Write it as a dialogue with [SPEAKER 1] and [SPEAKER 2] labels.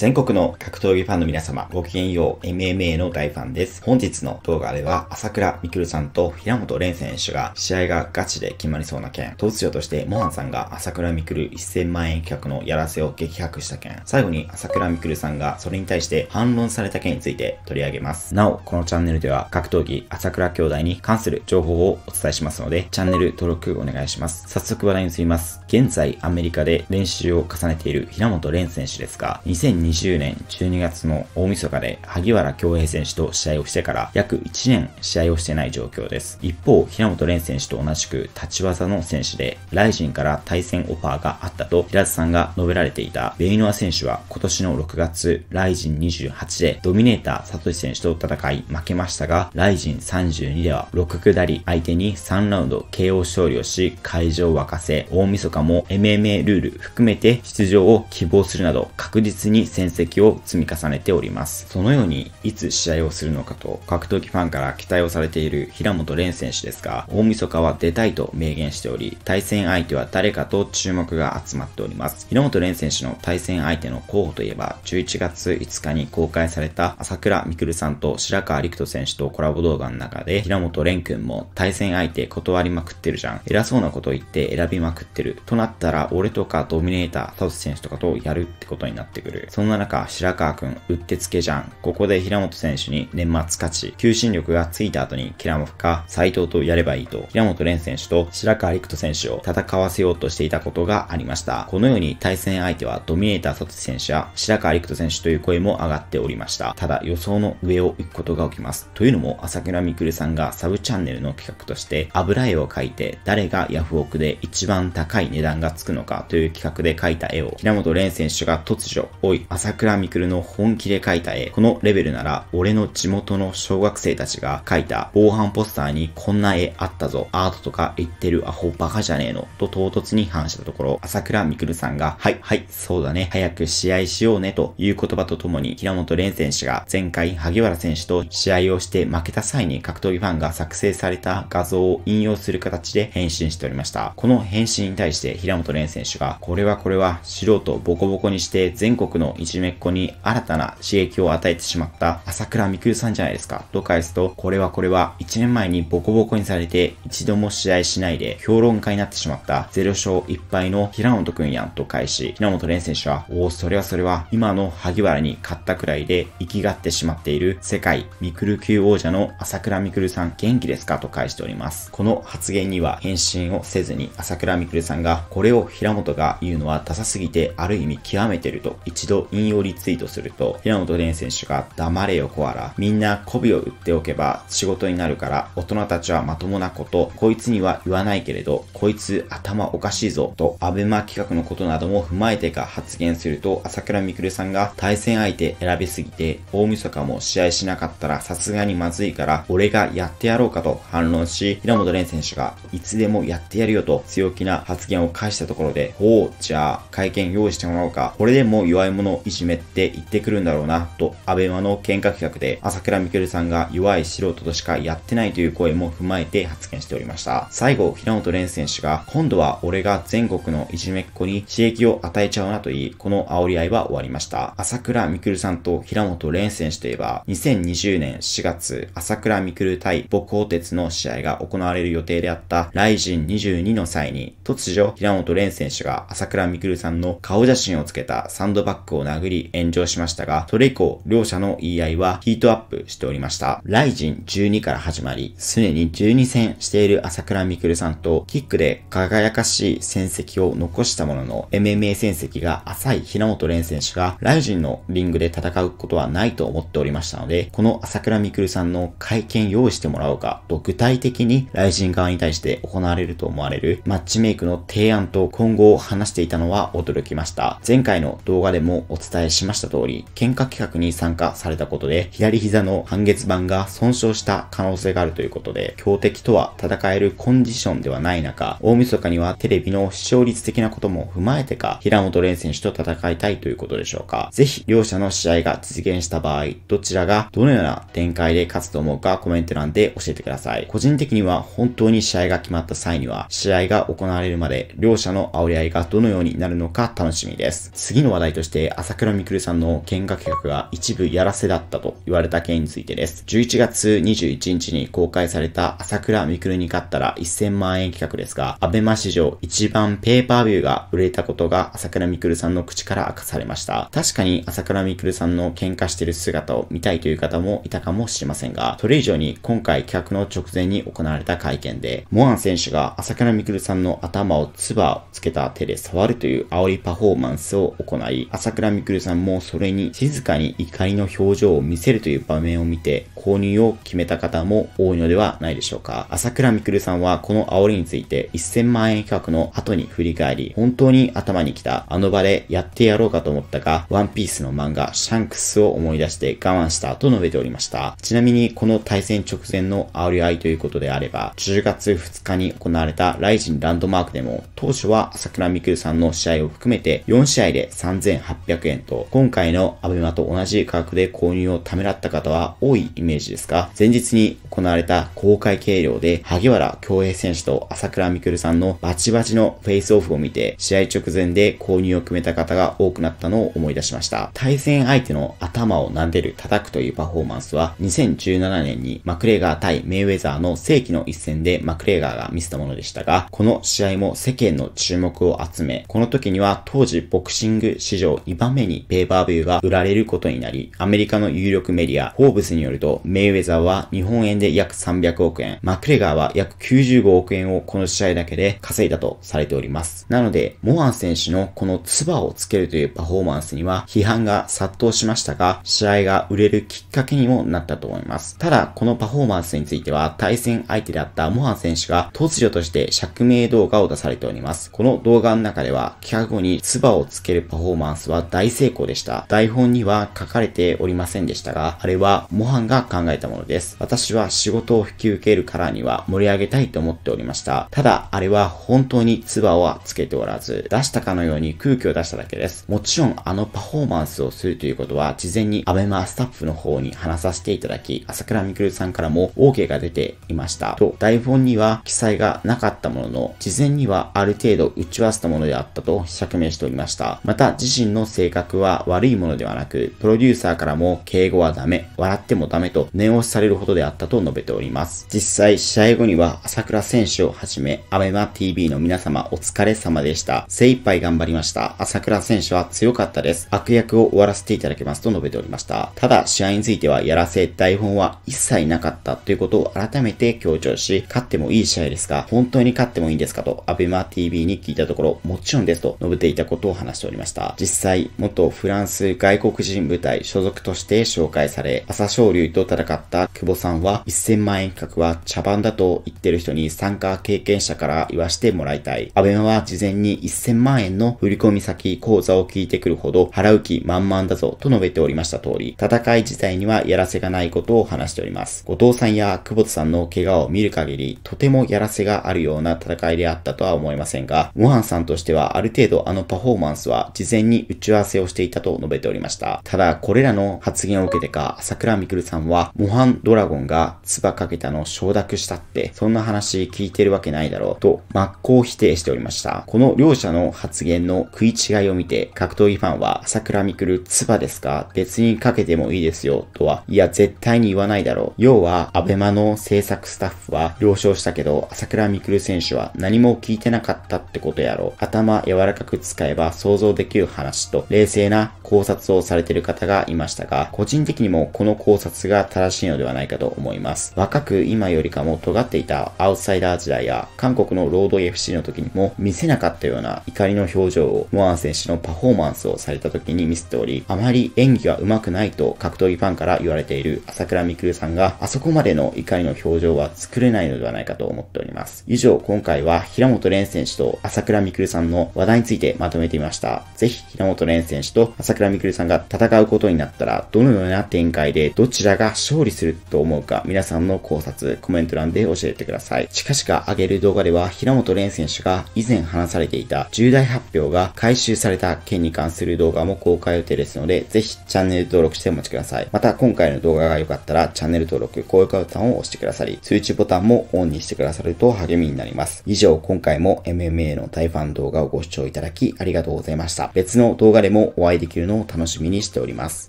[SPEAKER 1] 全国の格闘技ファンの皆様、ごきげんよう、MMA の大ファンです。本日の動画では、朝倉みくるさんと平本蓮選手が、試合がガチで決まりそうな件、突如としてモハンさんが朝倉みくる1000万円企画のやらせを激白した件、最後に朝倉みくるさんがそれに対して反論された件について取り上げます。なお、このチャンネルでは、格闘技朝倉兄弟に関する情報をお伝えしますので、チャンネル登録お願いします。早速話題に移ります。現在、アメリカで練習を重ねている平本蓮選手ですが、2020 20年12月の大晦日で萩原京平選手と試合をしてから約1年試合をしてない状況です。一方、平本蓮選手と同じく立ち技の選手で、ライジンから対戦オファーがあったと平田さんが述べられていたベイノア選手は今年の6月、ライジン28でドミネーターサトシ選手と戦い負けましたが、ライジン32では6下り相手に3ラウンド KO 勝利をし会場を沸かせ、大晦日も MMA ルール含めて出場を希望するなど確実に戦績を積み重ねております。そのように、いつ試合をするのかと、格闘技ファンから期待をされている平本蓮選手ですが、大晦日は出たいと明言しており、対戦相手は誰かと注目が集まっております。平本蓮選手の対戦相手の候補といえば、11月5日に公開された朝倉未来さんと白川陸人選手とコラボ動画の中で、平本蓮君も対戦相手断りまくってるじゃん。偉そうなこと言って選びまくってる。となったら、俺とかドミネーター、タウス選手とかとやるってことになってくる。そんな中、白川くん、うってつけじゃん。ここで平本選手に年末勝ち、求心力がついた後に、キラモフか斎藤とやればいいと、平本蓮選手と白川陸人選手を戦わせようとしていたことがありました。このように対戦相手はドミネーター卒選手や白川陸人選手という声も上がっておりました。ただ予想の上を行くことが起きます。というのも、朝倉くるさんがサブチャンネルの企画として、油絵を描いて、誰がヤフオクで一番高い値段がつくのかという企画で描いた絵を、平本蓮選手が突如、おい、朝倉未来の本気で描いた絵。このレベルなら、俺の地元の小学生たちが描いた防犯ポスターにこんな絵あったぞ。アートとか言ってるアホバカじゃねえの。と唐突に反したところ、朝倉未来さんが、はい、はい、そうだね。早く試合しようね。という言葉とともに、平本蓮選手が前回萩原選手と試合をして負けた際に格闘技ファンが作成された画像を引用する形で返信しておりました。この返信に対して平本蓮選手が、これはこれは素人ボコボコにして全国のいじめっ子に新たな刺激を与えてしまった朝倉未来さんじゃないですか、と返すと、これはこれは1年前にボコボコにされて一度も試合しないで評論家になってしまったゼ0勝1敗の平本くんやんと返し、平本蓮選手は、おお、それはそれは今の萩原に勝ったくらいで生きがってしまっている世界ミクル級王者の朝倉未来さん元気ですかと返しております。この発言には返信をせずに朝倉未来さんがこれを平本が言うのはダサすぎてある意味極めてると一度引用リツイートすると、平本蓮選手が黙れよコアラ、みんな媚びを売っておけば仕事になるから、大人たちはまともなこと、こいつには言わないけれど、こいつ頭おかしいぞ、と、アベマ企画のことなども踏まえてか発言すると、朝倉未来さんが対戦相手選びすぎて、大晦日も試合しなかったらさすがにまずいから、俺がやってやろうかと反論し、平本蓮選手がいつでもやってやるよと強気な発言を返したところで、ほう、じゃあ会見用意してもらおうか、これでも弱い者いじめって言ってくるんだろうな、と、アベマの見学画で、朝倉みくるさんが弱い素人としかやってないという声も踏まえて発言しておりました。最後、平本蓮選手が、今度は俺が全国のいじめっ子に刺激を与えちゃうなと言い、この煽り合いは終わりました。朝倉みくるさんと平本蓮選手といえば、2020年4月、朝倉みくる対北宝鉄の試合が行われる予定であった、ライジン22の際に、突如、平本蓮選手が朝倉みくるさんの顔写真をつけたサンドバッグを殴り炎上しましたが、それ以降、両者の言い合いはヒートアップしておりました。ライジン12から始まり、すでに12戦している朝倉未来さんと、キックで輝かしい戦績を残したものの、MMA 戦績が浅い平本蓮選手が、ライジンのリングで戦うことはないと思っておりましたので、この朝倉未来さんの会見用意してもらおうかと具体的にライジン側に対して行われると思われるマッチメイクの提案と今後を話していたのは驚きました。前回の動画でもお伝えしました通り、喧嘩企画に参加されたことで、左膝の半月板が損傷した可能性があるということで、強敵とは戦えるコンディションではない中、大晦日にはテレビの視聴率的なことも踏まえてか、平本蓮選手と戦いたいということでしょうか。ぜひ、両者の試合が実現した場合、どちらがどのような展開で勝つと思うかコメント欄で教えてください。個人的には本当に試合が決まった際には、試合が行われるまで、両者の煽り合いがどのようになるのか楽しみです。次の話題として、桜みくるさんの見学客が一部やらせだったと言われた件についてです。11月21日に公開された朝倉みくるに勝ったら1000万円企画ですが、アベマ史上一番ペーパービューが売れたことが朝倉みくるさんの口から明かされました。確かに朝倉みくるさんの喧嘩してる姿を見たいという方もいたかもしれませんが、それ以上に今回企画の直前に行われた会見で、モアン選手が朝倉みくるさんの頭を唾をつけた手で触るという煽りパフォーマンスを行い、朝倉ミクルさんもそれに静かに怒りの表情を見せるという場面を見て、購入を決めた方も多いのではないでしょうか。朝倉みくるさんはこの煽りについて1000万円企画の後に振り返り、本当に頭に来たあの場でやってやろうかと思ったが、ワンピースの漫画シャンクスを思い出して我慢したと述べておりました。ちなみにこの対戦直前の煽り合いということであれば、10月2日に行われたライジンランドマークでも、当初は朝倉みくるさんの試合を含めて4試合で3800 300円と、今回のアベマと同じ価格で購入をためらった方は多いイメージですが、前日に行われた公開計量で、萩原京平選手と朝倉未来さんのバチバチのフェイスオフを見て、試合直前で購入を決めた方が多くなったのを思い出しました。対戦相手の頭を撫でる、叩くというパフォーマンスは、2017年にマクレガー対メイウェザーの世紀の一戦でマクレガーが見せたものでしたが、この試合も世間の注目を集め、この時には当時ボクシング史上2番目にペーパービューが売られることになり、アメリカの有力メディア、フォーブスによると、メイウェザーは日本円で約300億円、マクレガーは約95億円をこの試合だけで稼いだとされております。なので、モアン選手のこのツバをつけるというパフォーマンスには批判が殺到しましたが、が、試合が売れるきっかけにもなったと思います。ただ、このパフォーマンスについては、対戦相手であったモハン選手が突如として釈明動画を出されております。この動画の中では、企画後に唾をつけるパフォーマンスは大成功でした。台本には書かれておりませんでしたが、あれはモハンが考えたものです。私は仕事を引き受けるからには盛り上げたいと思っておりました。ただ、あれは本当に唾はつけておらず、出したかのように空気を出しただけです。もちろん、あのパフォーマンスをするということは、事前にアベマスタッフの方に話させていただき、朝倉みくるさんからも OK が出ていました。と、台本には記載がなかったものの、事前にはある程度打ち合わせたものであったと釈明しておりました。また、自身の性格は悪いものではなく、プロデューサーからも敬語はダメ、笑ってもダメと念押しされるほどであったと述べております。実際、試合後には朝倉選手をはじめ、アベマ TV の皆様お疲れ様でした。精一杯頑張りました。朝倉選手は強かったです。悪役を終わらせていただきますと述べておりました。ただ、試合についてはやらせ、台本は一切なかったということを改めて強調し、勝ってもいい試合ですが、本当に勝ってもいいんですかと、アベマ TV に聞いたところ、もちろんですと述べていたことを話しておりました。実際、元フランス外国人部隊所属として紹介され、朝昇龍と戦った久保さんは、1000万円格は茶番だと言ってる人に参加経験者から言わしてもらいたい。アベマは事前に1000万円の振込先口座を聞いてくるほど、払う気満々だぞと述べており、りました通り、戦い自体にはやらせがないことを話しております。後藤さんや久保田さんの怪我を見る限り、とてもやらせがあるような戦いであったとは思いませんが、モハンさんとしてはある程度あのパフォーマンスは事前に打ち合わせをしていたと述べておりました。ただ、これらの発言を受けてか、朝倉みくるさんは、モハンドラゴンが唾かけたの承諾したって、そんな話聞いてるわけないだろうと、真っ向否定しておりました。この両者の発言の食い違いを見て、格闘技ファンは、朝倉みくる唾ですか別にかけてもいいですよ、とは。いや、絶対に言わないだろう。要は、アベマの制作スタッフは了承したけど、朝倉未来選手は何も聞いてなかったってことやろう。頭柔らかく使えば想像できる話と、冷静な考察をされてる方がいましたが、個人的にもこの考察が正しいのではないかと思います。若く今よりかも尖っていたアウトサイダー時代や、韓国のロード FC の時にも見せなかったような怒りの表情を、モアン選手のパフォーマンスをされた時に見せており、あまり演技が上手くないと格闘技ファンから言われている朝倉未来さんが、あそこまでの怒りの表情は作れないのではないかと思っております。以上、今回は平本蓮選手と朝倉未来さんの話題についてまとめてみました。ぜひ、平本蓮選手と朝倉未来さんが戦うことになったら、どのような展開でどちらが勝利すると思うか、皆さんの考察、コメント欄で教えてください。近々上げる動画では、平本蓮選手が以前話されていた重大発表が回収された件に関する動画も公開予定ですので、ぜひチャンネルャンネル登録してお待ちください。また、今回の動画が良かったら、チャンネル登録、高評価ボタンを押してくださり、通知ボタンもオンにしてくださると励みになります。以上、今回も MMA の大ファン動画をご視聴いただきありがとうございました。別の動画でもお会いできるのを楽しみにしております。